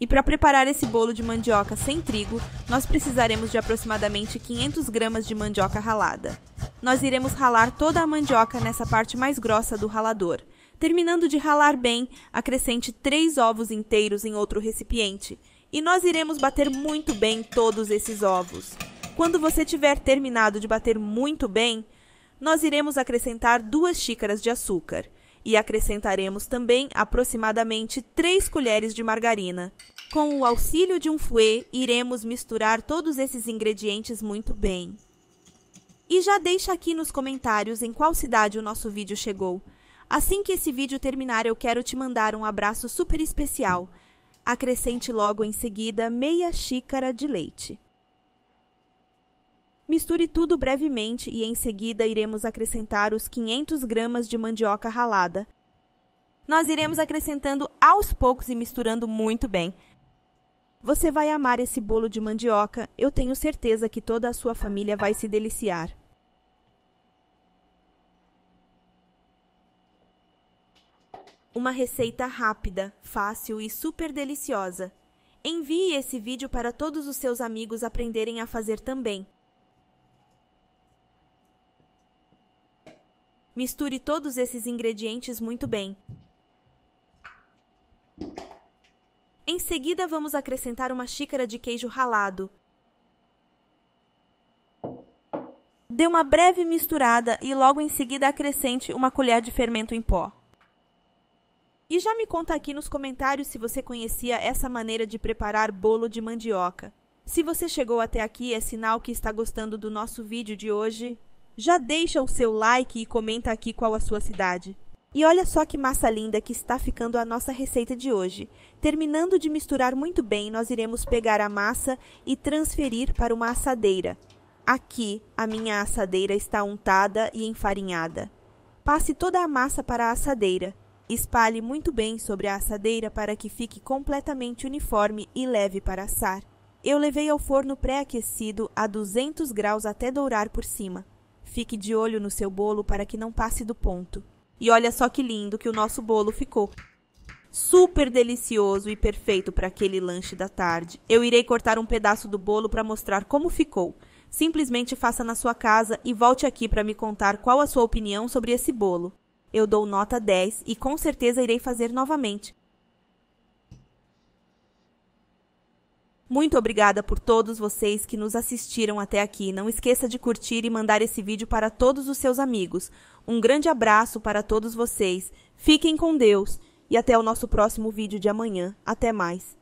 E para preparar esse bolo de mandioca sem trigo, nós precisaremos de aproximadamente 500 gramas de mandioca ralada. Nós iremos ralar toda a mandioca nessa parte mais grossa do ralador. Terminando de ralar bem, acrescente três ovos inteiros em outro recipiente. E nós iremos bater muito bem todos esses ovos. Quando você tiver terminado de bater muito bem, nós iremos acrescentar duas xícaras de açúcar e acrescentaremos também aproximadamente 3 colheres de margarina. Com o auxílio de um fouet, iremos misturar todos esses ingredientes muito bem. E já deixa aqui nos comentários em qual cidade o nosso vídeo chegou. Assim que esse vídeo terminar, eu quero te mandar um abraço super especial. Acrescente logo em seguida meia xícara de leite. Misture tudo brevemente e em seguida iremos acrescentar os 500 gramas de mandioca ralada. Nós iremos acrescentando aos poucos e misturando muito bem. Você vai amar esse bolo de mandioca, eu tenho certeza que toda a sua família vai se deliciar. Uma receita rápida, fácil e super deliciosa. Envie esse vídeo para todos os seus amigos aprenderem a fazer também. Misture todos esses ingredientes muito bem. Em seguida, vamos acrescentar uma xícara de queijo ralado. Dê uma breve misturada e logo em seguida acrescente uma colher de fermento em pó. E já me conta aqui nos comentários se você conhecia essa maneira de preparar bolo de mandioca. Se você chegou até aqui, é sinal que está gostando do nosso vídeo de hoje já deixa o seu like e comenta aqui qual a sua cidade. E olha só que massa linda que está ficando a nossa receita de hoje. Terminando de misturar muito bem, nós iremos pegar a massa e transferir para uma assadeira. Aqui, a minha assadeira está untada e enfarinhada. Passe toda a massa para a assadeira. Espalhe muito bem sobre a assadeira para que fique completamente uniforme e leve para assar. Eu levei ao forno pré-aquecido a 200 graus até dourar por cima. Fique de olho no seu bolo para que não passe do ponto. E olha só que lindo que o nosso bolo ficou. Super delicioso e perfeito para aquele lanche da tarde. Eu irei cortar um pedaço do bolo para mostrar como ficou. Simplesmente faça na sua casa e volte aqui para me contar qual a sua opinião sobre esse bolo. Eu dou nota 10 e com certeza irei fazer novamente. Muito obrigada por todos vocês que nos assistiram até aqui. Não esqueça de curtir e mandar esse vídeo para todos os seus amigos. Um grande abraço para todos vocês. Fiquem com Deus e até o nosso próximo vídeo de amanhã. Até mais.